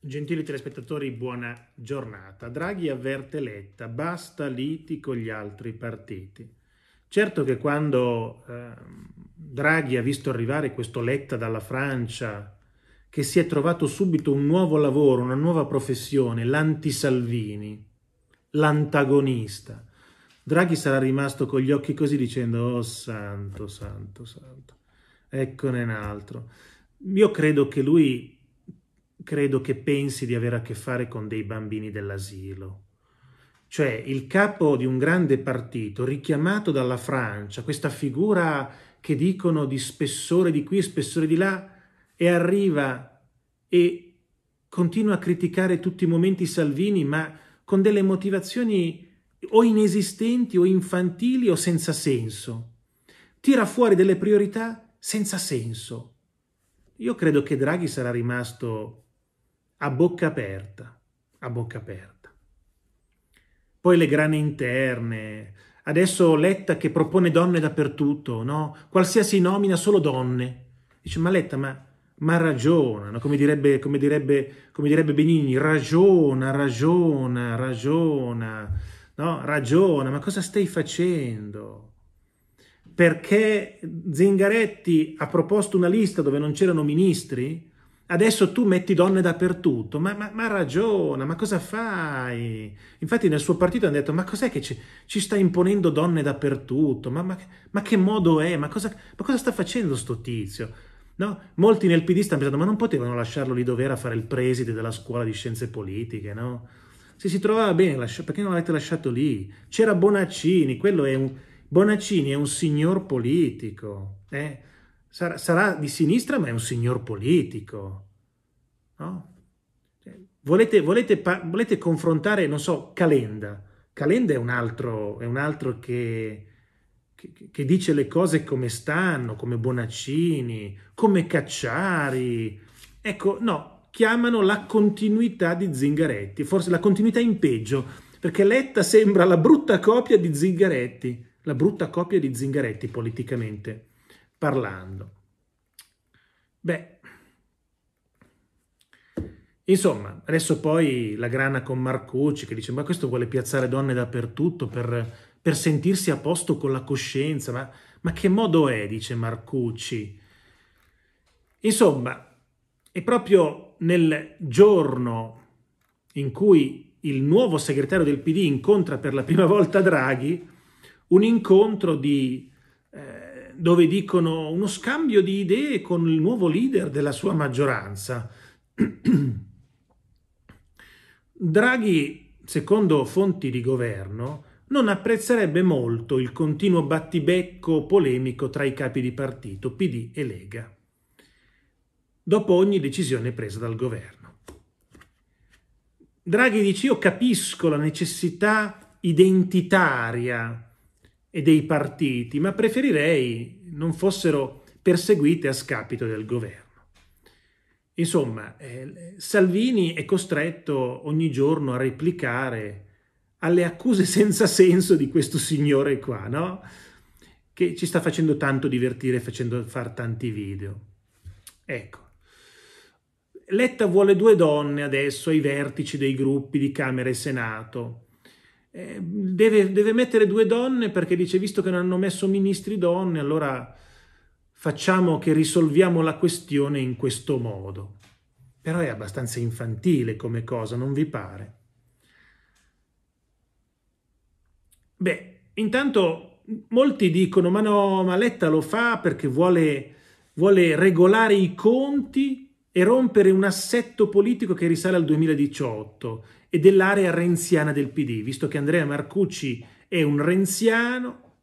Gentili telespettatori, buona giornata. Draghi avverte Letta, basta liti con gli altri partiti. Certo che quando eh, Draghi ha visto arrivare questo Letta dalla Francia, che si è trovato subito un nuovo lavoro, una nuova professione, l'anti-Salvini, l'antagonista, Draghi sarà rimasto con gli occhi così dicendo, oh santo, santo, santo, eccone un altro. Io credo che lui credo che pensi di avere a che fare con dei bambini dell'asilo. Cioè il capo di un grande partito richiamato dalla Francia, questa figura che dicono di spessore di qui e spessore di là, e arriva e continua a criticare tutti i momenti Salvini, ma con delle motivazioni o inesistenti o infantili o senza senso. Tira fuori delle priorità senza senso. Io credo che Draghi sarà rimasto a bocca aperta, a bocca aperta. Poi le grane interne, adesso Letta che propone donne dappertutto, no? Qualsiasi nomina, solo donne. Dice, ma Letta, ma, ma ragionano, come direbbe, come, direbbe, come direbbe Benigni, ragiona, ragiona, ragiona, no? Ragiona, ma cosa stai facendo? Perché Zingaretti ha proposto una lista dove non c'erano ministri? Adesso tu metti donne dappertutto, ma, ma, ma, ragiona, ma cosa fai? Infatti nel suo partito hanno detto, ma cos'è che ci, ci sta imponendo donne dappertutto? Ma, ma che modo è? Cosa, ma cosa, sta facendo sto tizio? No? Molti nel PD stanno pensando, ma non potevano lasciarlo lì dove era fare il preside della scuola di scienze politiche, no? Se si trovava bene, perché non l'avete lasciato lì? C'era Bonaccini, quello è un... Bonaccini è un signor politico, eh? sarà, sarà di sinistra ma è un signor politico. No? Cioè, volete, volete, volete, confrontare, non so, Calenda. Calenda è un altro, è un altro che, che, che, dice le cose come stanno, come Bonaccini, come Cacciari. Ecco, no, chiamano la continuità di Zingaretti, forse la continuità in peggio, perché Letta sembra la brutta copia di Zingaretti, la brutta copia di Zingaretti politicamente parlando. Beh, insomma, adesso poi la grana con Marcucci che dice ma questo vuole piazzare donne dappertutto per, per sentirsi a posto con la coscienza, ma, ma che modo è, dice Marcucci. Insomma, è proprio nel giorno in cui il nuovo segretario del PD incontra per la prima volta Draghi, un incontro di eh, dove dicono uno scambio di idee con il nuovo leader della sua maggioranza. Draghi, secondo fonti di governo, non apprezzerebbe molto il continuo battibecco polemico tra i capi di partito PD e Lega, dopo ogni decisione presa dal governo. Draghi dice io capisco la necessità identitaria e dei partiti, ma preferirei non fossero perseguite a scapito del governo. Insomma, eh, Salvini è costretto ogni giorno a replicare alle accuse senza senso di questo signore qua, no? Che ci sta facendo tanto divertire facendo fare tanti video. Ecco. Letta vuole due donne adesso ai vertici dei gruppi di Camera e Senato. Eh, deve, deve, mettere due donne perché dice visto che non hanno messo ministri donne, allora facciamo che risolviamo la questione in questo modo. Però è abbastanza infantile come cosa, non vi pare? Beh, intanto molti dicono ma no, Letta lo fa perché vuole, vuole regolare i conti e rompere un assetto politico che risale al 2018 e dell'area renziana del PD, visto che Andrea Marcucci è un renziano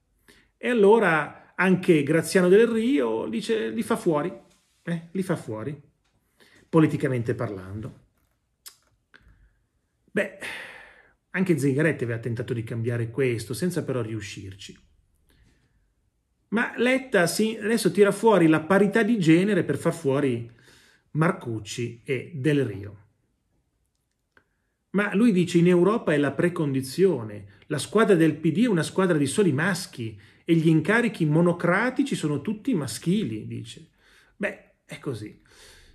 e allora anche Graziano del Rio dice, li fa fuori, eh, li fa fuori, politicamente parlando. Beh, anche Zingaretti aveva tentato di cambiare questo, senza però riuscirci. Ma Letta sì, adesso tira fuori la parità di genere per far fuori Marcucci e Del Rio. Ma lui dice in Europa è la precondizione, la squadra del PD è una squadra di soli maschi e gli incarichi monocratici sono tutti maschili, dice. Beh, è così.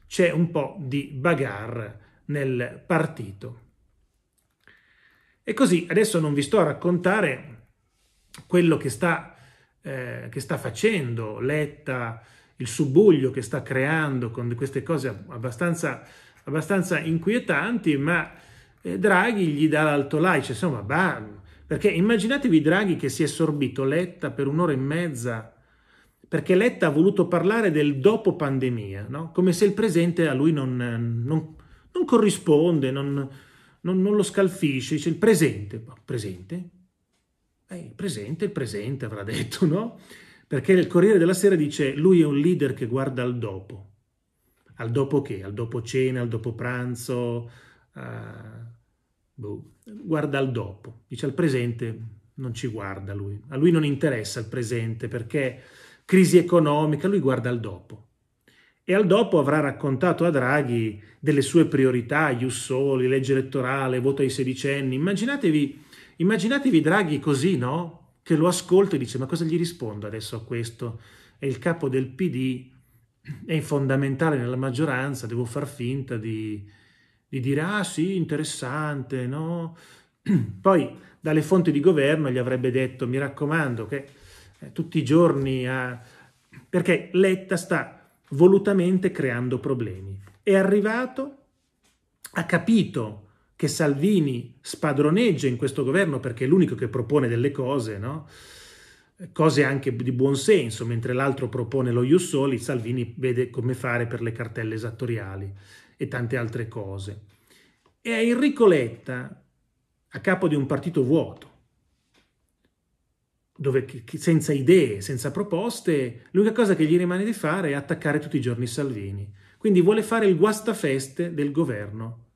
C'è un po' di bagarre nel partito. E così, adesso non vi sto a raccontare quello che sta, eh, che sta facendo Letta, il subuglio che sta creando con queste cose abbastanza, abbastanza inquietanti, ma eh, Draghi gli dà l'altolaice, insomma, bam. Perché immaginatevi Draghi che si è sorbito Letta per un'ora e mezza, perché Letta ha voluto parlare del dopo pandemia, no? come se il presente a lui non, non, non corrisponde, non, non, lo scalfisce, dice il presente, presente? Eh, presente, il presente avrà detto, no? Perché il Corriere della Sera dice lui è un leader che guarda al dopo, al dopo che? Al dopo cena, al dopo pranzo, eh, boh, guarda al dopo, dice al presente non ci guarda lui, a lui non interessa il presente perché crisi economica, lui guarda al dopo. E al dopo avrà raccontato a Draghi delle sue priorità, Ius Soli, legge elettorale, voto ai sedicenni. Immaginatevi, immaginatevi Draghi così, no? Che lo ascolta e dice ma cosa gli rispondo adesso a questo? È il capo del PD, è fondamentale nella maggioranza, devo far finta di, di dire ah sì, interessante, no? Poi dalle fonti di governo gli avrebbe detto mi raccomando che eh, tutti i giorni a... perché Letta sta volutamente creando problemi. È arrivato, ha capito che Salvini spadroneggia in questo governo perché è l'unico che propone delle cose, no? cose anche di buon senso, mentre l'altro propone lo Ius Soli, Salvini vede come fare per le cartelle esattoriali e tante altre cose. E a Enrico Letta, a capo di un partito vuoto, dove senza idee, senza proposte, l'unica cosa che gli rimane di fare è attaccare tutti i giorni Salvini. Quindi vuole fare il guastafeste del governo,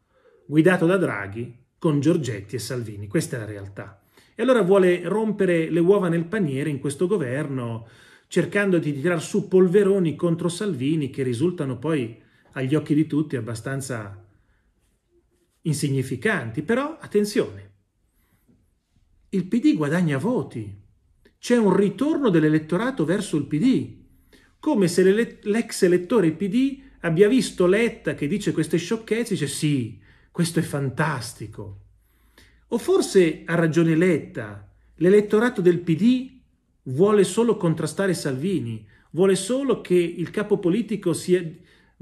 guidato da Draghi, con Giorgetti e Salvini. Questa è la realtà. E allora vuole rompere le uova nel paniere in questo governo, cercando di tirar su polveroni contro Salvini che risultano poi agli occhi di tutti abbastanza insignificanti, però attenzione, il PD guadagna voti, c'è un ritorno dell'elettorato verso il PD, come se l'ex elettore PD abbia visto Letta che dice queste sciocchezze e dice sì, questo è fantastico. O forse ha ragione Letta, l'elettorato del PD vuole solo contrastare Salvini, vuole solo che il capo politico sia,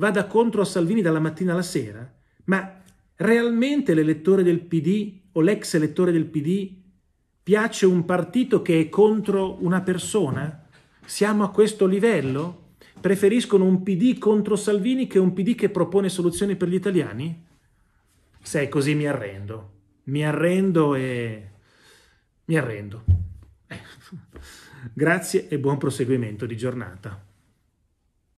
vada contro a Salvini dalla mattina alla sera? Ma realmente l'elettore del PD o l'ex elettore del PD piace un partito che è contro una persona? Siamo a questo livello? Preferiscono un PD contro Salvini che un PD che propone soluzioni per gli italiani? Se è così mi arrendo. Mi arrendo e... mi arrendo. Eh, grazie e buon proseguimento di giornata.